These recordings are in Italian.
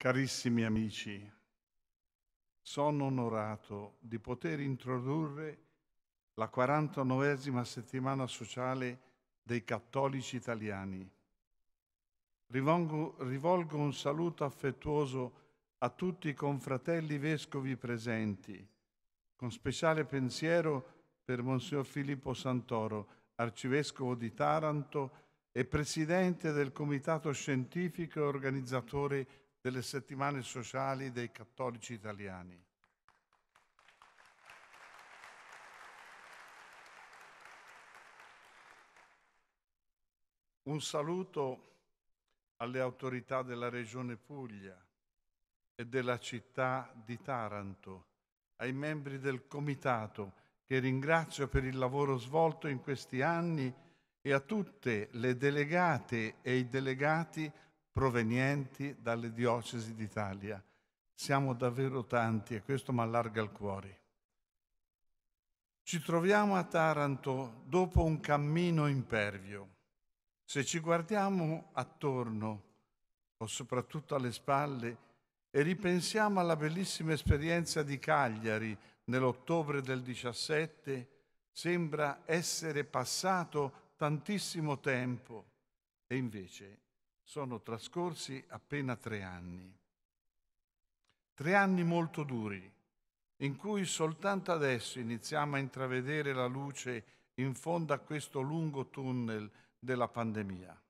Carissimi amici, sono onorato di poter introdurre la 49esima settimana sociale dei cattolici italiani. Rivolgo, rivolgo, un saluto affettuoso a tutti i confratelli vescovi presenti, con speciale pensiero per Monsignor Filippo Santoro, arcivescovo di Taranto e presidente del comitato scientifico e organizzatore delle settimane sociali dei cattolici italiani. Un saluto alle autorità della Regione Puglia e della città di Taranto, ai membri del Comitato che ringrazio per il lavoro svolto in questi anni e a tutte le delegate e i delegati provenienti dalle diocesi d'Italia. Siamo davvero tanti e questo mi allarga il cuore. Ci troviamo a Taranto dopo un cammino impervio. Se ci guardiamo attorno o soprattutto alle spalle e ripensiamo alla bellissima esperienza di Cagliari nell'ottobre del 17, sembra essere passato tantissimo tempo e invece sono trascorsi appena tre anni. Tre anni molto duri, in cui soltanto adesso iniziamo a intravedere la luce in fondo a questo lungo tunnel della pandemia.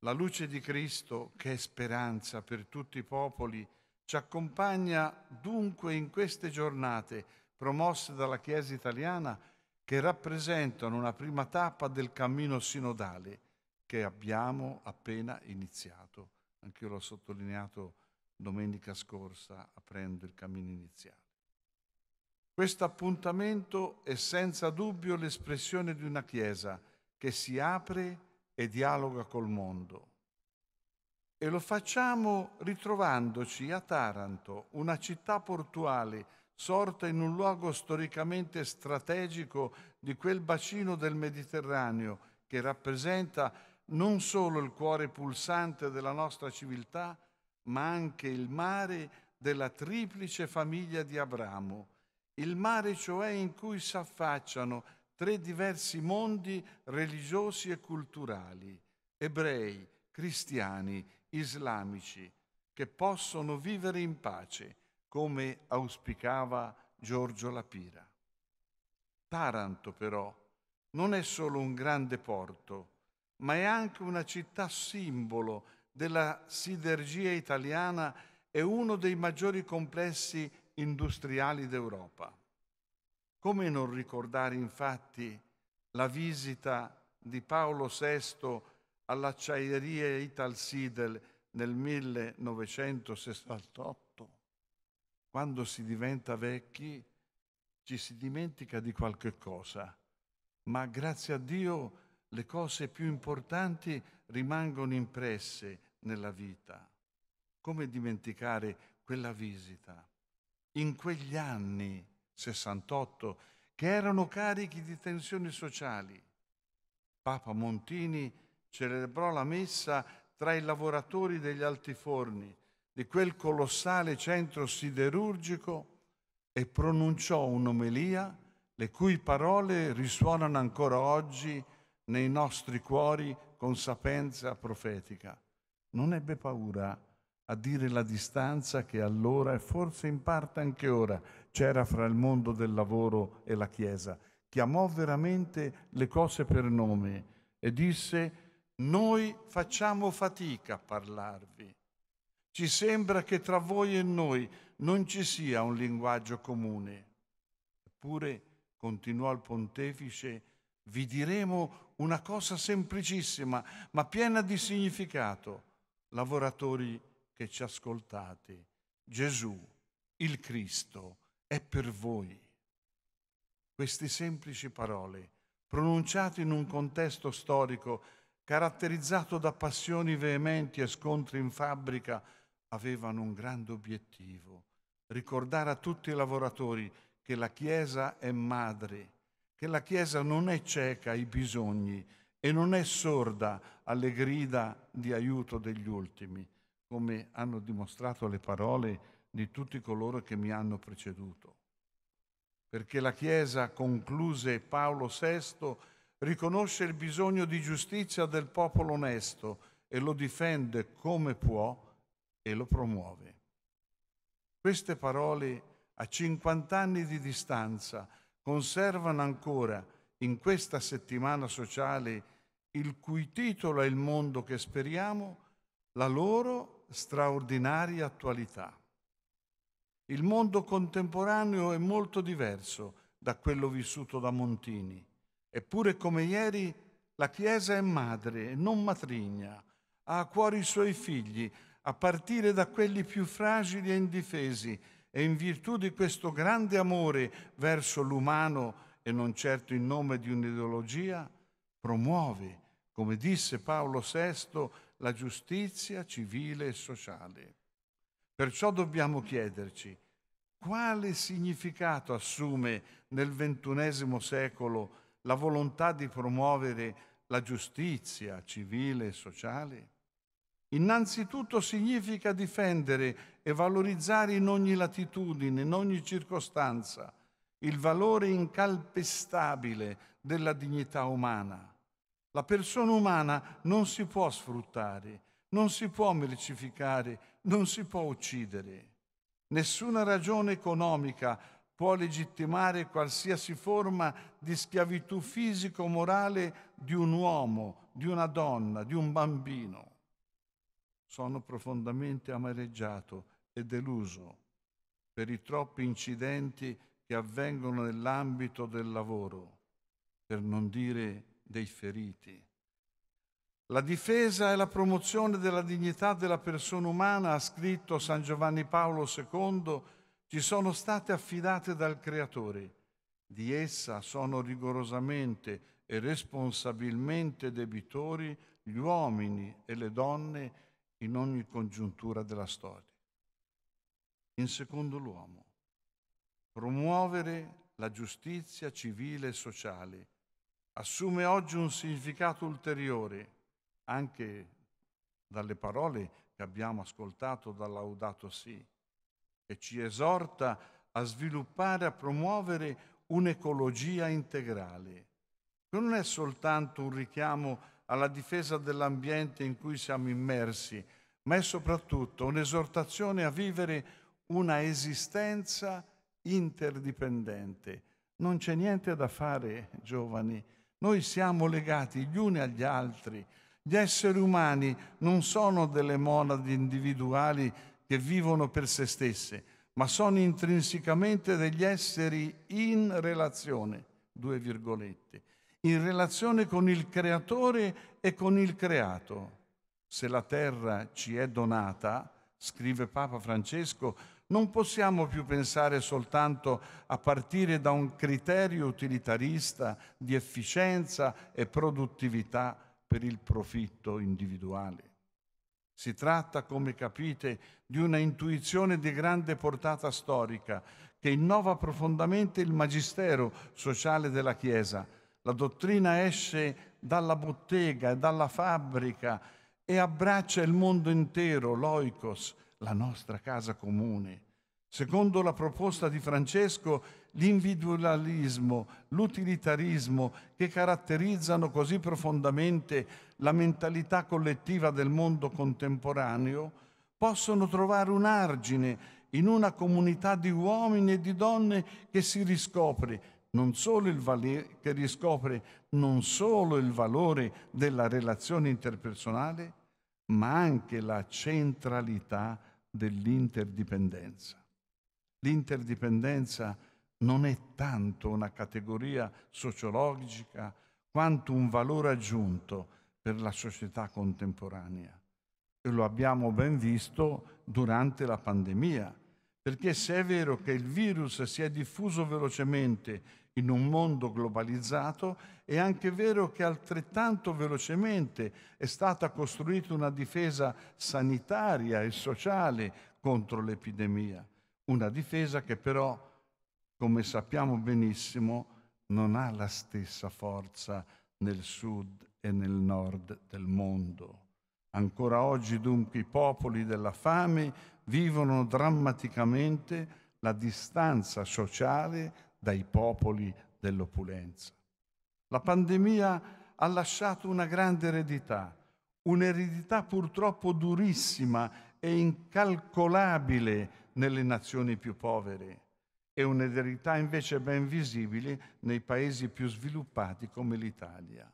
La luce di Cristo, che è speranza per tutti i popoli, ci accompagna dunque in queste giornate promosse dalla Chiesa italiana che rappresentano una prima tappa del cammino sinodale che abbiamo appena iniziato. Anch'io l'ho sottolineato domenica scorsa aprendo il cammino iniziale. Questo appuntamento è senza dubbio l'espressione di una Chiesa che si apre e dialoga col mondo. E lo facciamo ritrovandoci a Taranto, una città portuale sorta in un luogo storicamente strategico di quel bacino del Mediterraneo che rappresenta non solo il cuore pulsante della nostra civiltà, ma anche il mare della triplice famiglia di Abramo, il mare cioè in cui si affacciano tre diversi mondi religiosi e culturali, ebrei, cristiani, islamici, che possono vivere in pace, come auspicava Giorgio Lapira. Taranto però non è solo un grande porto, ma è anche una città simbolo della siderurgia italiana e uno dei maggiori complessi industriali d'Europa. Come non ricordare infatti la visita di Paolo VI all'acciaieria Italsidel nel 1968? Quando si diventa vecchi ci si dimentica di qualche cosa, ma grazie a Dio le cose più importanti rimangono impresse nella vita. Come dimenticare quella visita? In quegli anni, 68, che erano carichi di tensioni sociali, Papa Montini celebrò la messa tra i lavoratori degli altiforni di quel colossale centro siderurgico e pronunciò un'omelia le cui parole risuonano ancora oggi nei nostri cuori con sapienza profetica. Non ebbe paura a dire la distanza che allora e forse in parte anche ora c'era fra il mondo del lavoro e la Chiesa. Chiamò veramente le cose per nome e disse noi facciamo fatica a parlarvi. Ci sembra che tra voi e noi non ci sia un linguaggio comune. Eppure, continuò il pontefice, vi diremo una cosa semplicissima, ma piena di significato, lavoratori che ci ascoltate. Gesù, il Cristo, è per voi. Queste semplici parole, pronunciate in un contesto storico caratterizzato da passioni veementi e scontri in fabbrica, avevano un grande obiettivo, ricordare a tutti i lavoratori che la Chiesa è madre che la Chiesa non è cieca ai bisogni e non è sorda alle grida di aiuto degli ultimi, come hanno dimostrato le parole di tutti coloro che mi hanno preceduto. Perché la Chiesa, concluse Paolo VI, riconosce il bisogno di giustizia del popolo onesto e lo difende come può e lo promuove. Queste parole, a 50 anni di distanza, conservano ancora in questa settimana sociale il cui titolo è Il mondo che speriamo, la loro straordinaria attualità. Il mondo contemporaneo è molto diverso da quello vissuto da Montini, eppure come ieri la Chiesa è madre, non matrigna, ha a cuore i suoi figli, a partire da quelli più fragili e indifesi, e in virtù di questo grande amore verso l'umano e non certo in nome di un'ideologia, promuove, come disse Paolo VI, la giustizia civile e sociale. Perciò dobbiamo chiederci quale significato assume nel XXI secolo la volontà di promuovere la giustizia civile e sociale? Innanzitutto significa difendere e valorizzare in ogni latitudine, in ogni circostanza, il valore incalpestabile della dignità umana. La persona umana non si può sfruttare, non si può mercificare, non si può uccidere. Nessuna ragione economica può legittimare qualsiasi forma di schiavitù fisico-morale di un uomo, di una donna, di un bambino sono profondamente amareggiato e deluso per i troppi incidenti che avvengono nell'ambito del lavoro, per non dire dei feriti. La difesa e la promozione della dignità della persona umana, ha scritto San Giovanni Paolo II, ci sono state affidate dal Creatore. Di essa sono rigorosamente e responsabilmente debitori gli uomini e le donne che in ogni congiuntura della storia. In secondo luogo, promuovere la giustizia civile e sociale assume oggi un significato ulteriore anche dalle parole che abbiamo ascoltato dall'audato sì, che ci esorta a sviluppare, a promuovere un'ecologia integrale, che non è soltanto un richiamo alla difesa dell'ambiente in cui siamo immersi, ma è soprattutto un'esortazione a vivere una esistenza interdipendente. Non c'è niente da fare, giovani. Noi siamo legati gli uni agli altri. Gli esseri umani non sono delle monadi individuali che vivono per se stesse, ma sono intrinsecamente degli esseri in relazione, due virgolette in relazione con il creatore e con il creato. Se la terra ci è donata, scrive Papa Francesco, non possiamo più pensare soltanto a partire da un criterio utilitarista di efficienza e produttività per il profitto individuale. Si tratta, come capite, di una intuizione di grande portata storica che innova profondamente il magistero sociale della Chiesa, la dottrina esce dalla bottega e dalla fabbrica e abbraccia il mondo intero, l'oikos, la nostra casa comune. Secondo la proposta di Francesco, l'individualismo, l'utilitarismo che caratterizzano così profondamente la mentalità collettiva del mondo contemporaneo, possono trovare un argine in una comunità di uomini e di donne che si riscopre non solo il valore, che riscopre non solo il valore della relazione interpersonale, ma anche la centralità dell'interdipendenza. L'interdipendenza non è tanto una categoria sociologica quanto un valore aggiunto per la società contemporanea. E lo abbiamo ben visto durante la pandemia perché se è vero che il virus si è diffuso velocemente in un mondo globalizzato, è anche vero che altrettanto velocemente è stata costruita una difesa sanitaria e sociale contro l'epidemia. Una difesa che però, come sappiamo benissimo, non ha la stessa forza nel sud e nel nord del mondo. Ancora oggi dunque i popoli della fame vivono drammaticamente la distanza sociale dai popoli dell'opulenza. La pandemia ha lasciato una grande eredità, un'eredità purtroppo durissima e incalcolabile nelle nazioni più povere e un'eredità invece ben visibile nei paesi più sviluppati come l'Italia.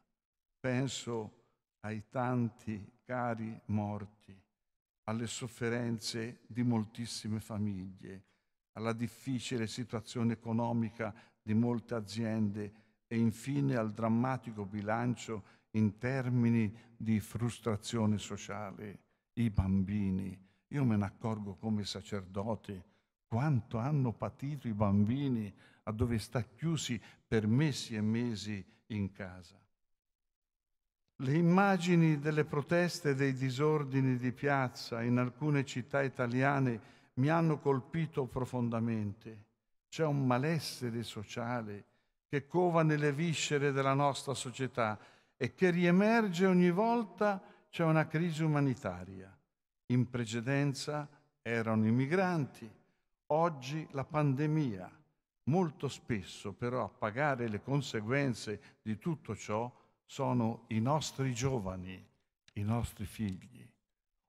Penso ai tanti cari morti, alle sofferenze di moltissime famiglie, alla difficile situazione economica di molte aziende e infine al drammatico bilancio in termini di frustrazione sociale. I bambini, io me ne accorgo come sacerdote, quanto hanno patito i bambini a dove sta chiusi per mesi e mesi in casa. Le immagini delle proteste e dei disordini di piazza in alcune città italiane mi hanno colpito profondamente. C'è un malessere sociale che cova nelle viscere della nostra società e che riemerge ogni volta c'è una crisi umanitaria. In precedenza erano i migranti, oggi la pandemia. Molto spesso però a pagare le conseguenze di tutto ciò sono i nostri giovani, i nostri figli.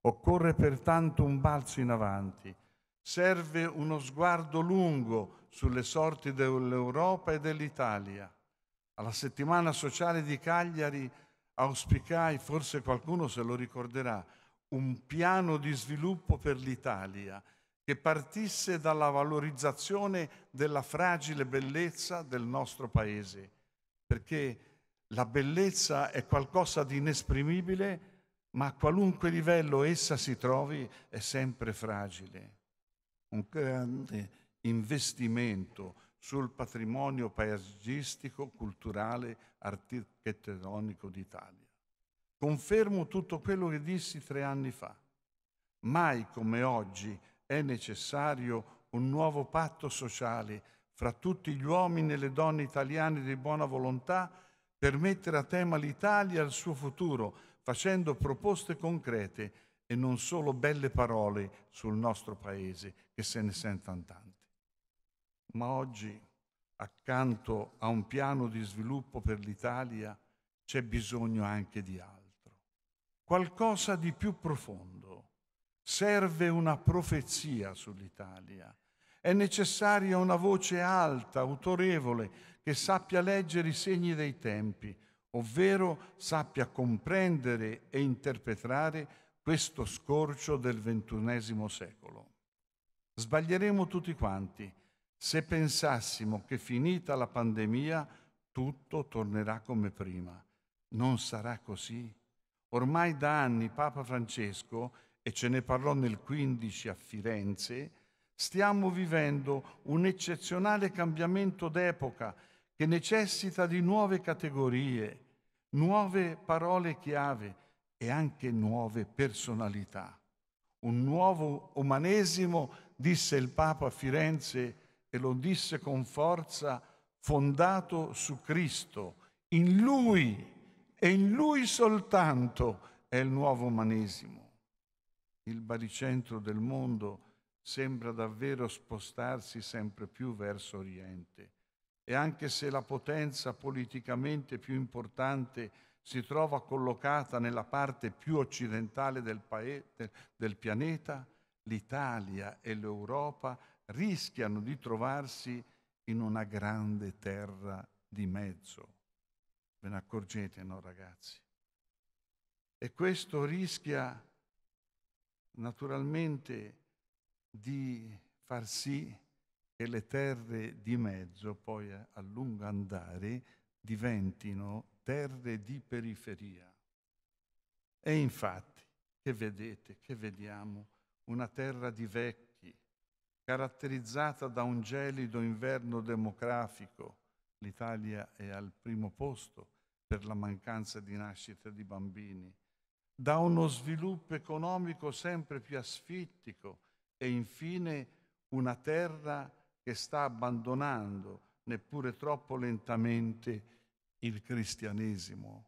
Occorre pertanto un balzo in avanti, serve uno sguardo lungo sulle sorti dell'Europa e dell'Italia. Alla settimana sociale di Cagliari auspicai, forse qualcuno se lo ricorderà, un piano di sviluppo per l'Italia che partisse dalla valorizzazione della fragile bellezza del nostro paese, perché la bellezza è qualcosa di inesprimibile, ma a qualunque livello essa si trovi è sempre fragile. Un grande investimento sul patrimonio paesaggistico, culturale, architettonico d'Italia. Confermo tutto quello che dissi tre anni fa. Mai come oggi è necessario un nuovo patto sociale fra tutti gli uomini e le donne italiane di buona volontà per mettere a tema l'Italia e il suo futuro, facendo proposte concrete e non solo belle parole sul nostro paese, che se ne sentan tante. Ma oggi, accanto a un piano di sviluppo per l'Italia, c'è bisogno anche di altro. Qualcosa di più profondo. Serve una profezia sull'Italia. È necessaria una voce alta, autorevole, che sappia leggere i segni dei tempi, ovvero sappia comprendere e interpretare questo scorcio del ventunesimo secolo. Sbaglieremo tutti quanti se pensassimo che finita la pandemia tutto tornerà come prima. Non sarà così. Ormai da anni Papa Francesco, e ce ne parlò nel 15 a Firenze, stiamo vivendo un eccezionale cambiamento d'epoca che necessita di nuove categorie, nuove parole chiave e anche nuove personalità. Un nuovo umanesimo, disse il Papa a Firenze, e lo disse con forza, fondato su Cristo. In Lui e in Lui soltanto è il nuovo umanesimo. Il baricentro del mondo sembra davvero spostarsi sempre più verso Oriente e anche se la potenza politicamente più importante si trova collocata nella parte più occidentale del, paese, del pianeta, l'Italia e l'Europa rischiano di trovarsi in una grande terra di mezzo. Ve ne accorgete, no ragazzi? E questo rischia naturalmente di far sì che le terre di mezzo poi a lungo andare diventino terre di periferia. E infatti, che vedete, che vediamo, una terra di vecchi, caratterizzata da un gelido inverno demografico, l'Italia è al primo posto per la mancanza di nascita di bambini, da uno sviluppo economico sempre più asfittico e infine una terra che sta abbandonando neppure troppo lentamente il cristianesimo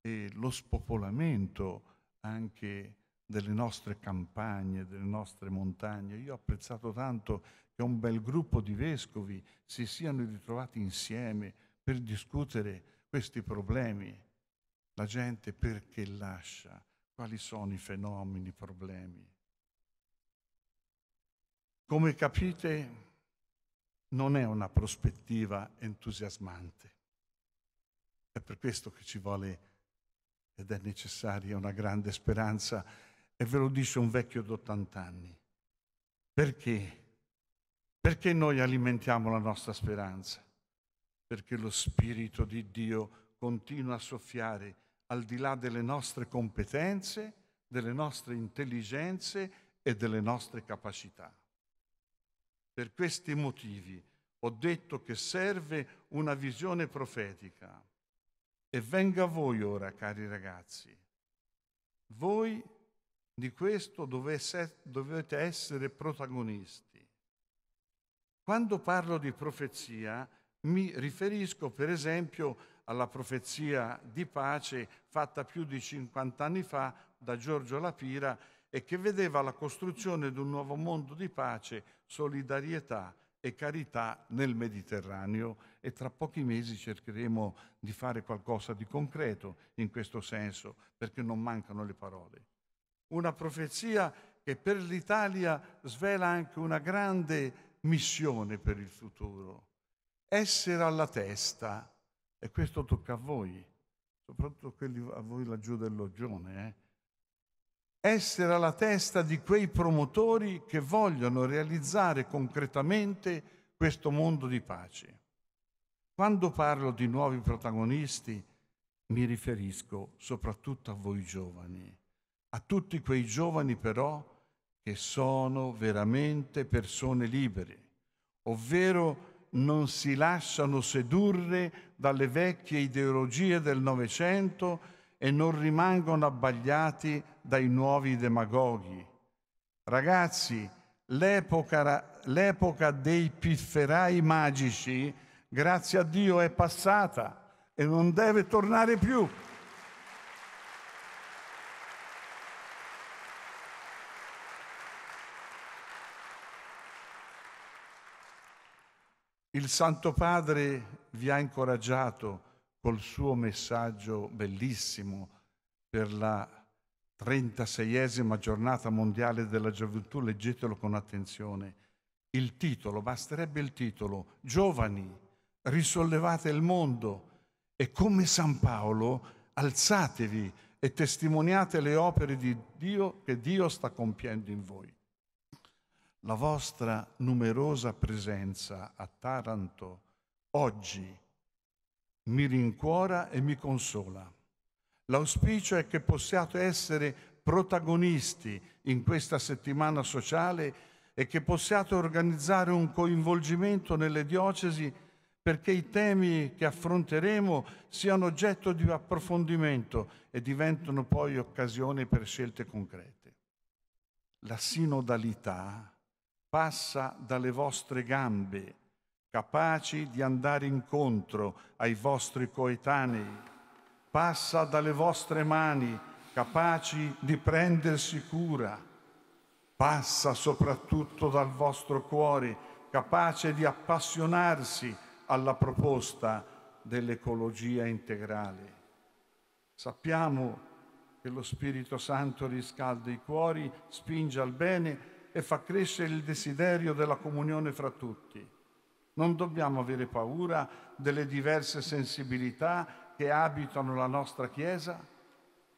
e lo spopolamento anche delle nostre campagne, delle nostre montagne. Io ho apprezzato tanto che un bel gruppo di vescovi si siano ritrovati insieme per discutere questi problemi. La gente perché lascia? Quali sono i fenomeni, i problemi? Come capite, non è una prospettiva entusiasmante. È per questo che ci vuole ed è necessaria una grande speranza e ve lo dice un vecchio di 80 anni. Perché? Perché noi alimentiamo la nostra speranza? Perché lo Spirito di Dio continua a soffiare al di là delle nostre competenze, delle nostre intelligenze e delle nostre capacità. Per questi motivi ho detto che serve una visione profetica. E venga a voi ora, cari ragazzi. Voi di questo dovete essere protagonisti. Quando parlo di profezia mi riferisco per esempio alla profezia di pace fatta più di 50 anni fa da Giorgio Lapira e che vedeva la costruzione di un nuovo mondo di pace, solidarietà e carità nel Mediterraneo e tra pochi mesi cercheremo di fare qualcosa di concreto in questo senso, perché non mancano le parole. Una profezia che per l'Italia svela anche una grande missione per il futuro, essere alla testa, e questo tocca a voi, soprattutto quelli, a voi laggiù dell'Ogione, eh? essere alla testa di quei promotori che vogliono realizzare concretamente questo mondo di pace. Quando parlo di nuovi protagonisti mi riferisco soprattutto a voi giovani, a tutti quei giovani però che sono veramente persone libere, ovvero non si lasciano sedurre dalle vecchie ideologie del Novecento e non rimangono abbagliati dai nuovi demagoghi. Ragazzi, l'epoca, l'epoca dei pifferai magici, grazie a Dio, è passata e non deve tornare più. Il Santo Padre vi ha incoraggiato col suo messaggio bellissimo per la 36esima giornata mondiale della gioventù, leggetelo con attenzione. Il titolo, basterebbe il titolo, Giovani, risollevate il mondo e come San Paolo alzatevi e testimoniate le opere di Dio che Dio sta compiendo in voi. La vostra numerosa presenza a Taranto oggi mi rincuora e mi consola. L'auspicio è che possiate essere protagonisti in questa settimana sociale e che possiate organizzare un coinvolgimento nelle diocesi perché i temi che affronteremo siano oggetto di approfondimento e diventano poi occasione per scelte concrete. La sinodalità passa dalle vostre gambe, capaci di andare incontro ai vostri coetanei passa dalle vostre mani capaci di prendersi cura, passa soprattutto dal vostro cuore capace di appassionarsi alla proposta dell'ecologia integrale. Sappiamo che lo Spirito Santo riscalda i cuori, spinge al bene e fa crescere il desiderio della comunione fra tutti. Non dobbiamo avere paura delle diverse sensibilità che abitano la nostra Chiesa,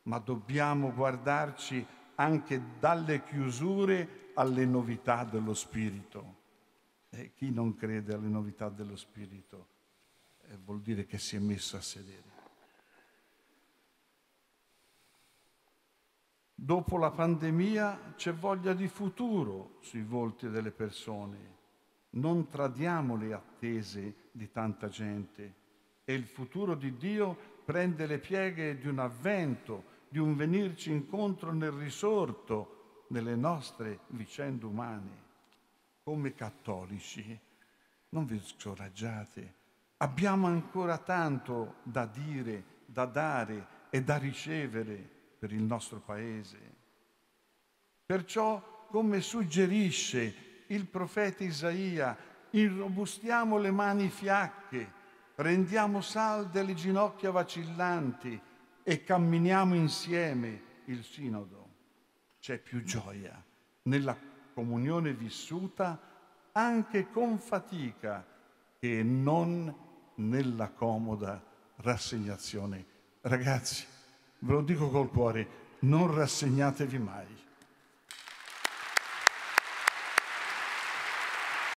ma dobbiamo guardarci anche dalle chiusure alle novità dello Spirito. E chi non crede alle novità dello Spirito eh, vuol dire che si è messo a sedere. Dopo la pandemia c'è voglia di futuro sui volti delle persone. Non tradiamo le attese di tanta gente e il futuro di Dio prende le pieghe di un avvento, di un venirci incontro nel risorto, nelle nostre vicende umane. Come cattolici, non vi scoraggiate, abbiamo ancora tanto da dire, da dare e da ricevere per il nostro Paese. Perciò, come suggerisce il profeta Isaia, irrobustiamo le mani fiacche rendiamo salde le ginocchia vacillanti e camminiamo insieme il sinodo. C'è più gioia nella comunione vissuta anche con fatica che non nella comoda rassegnazione. Ragazzi, ve lo dico col cuore, non rassegnatevi mai.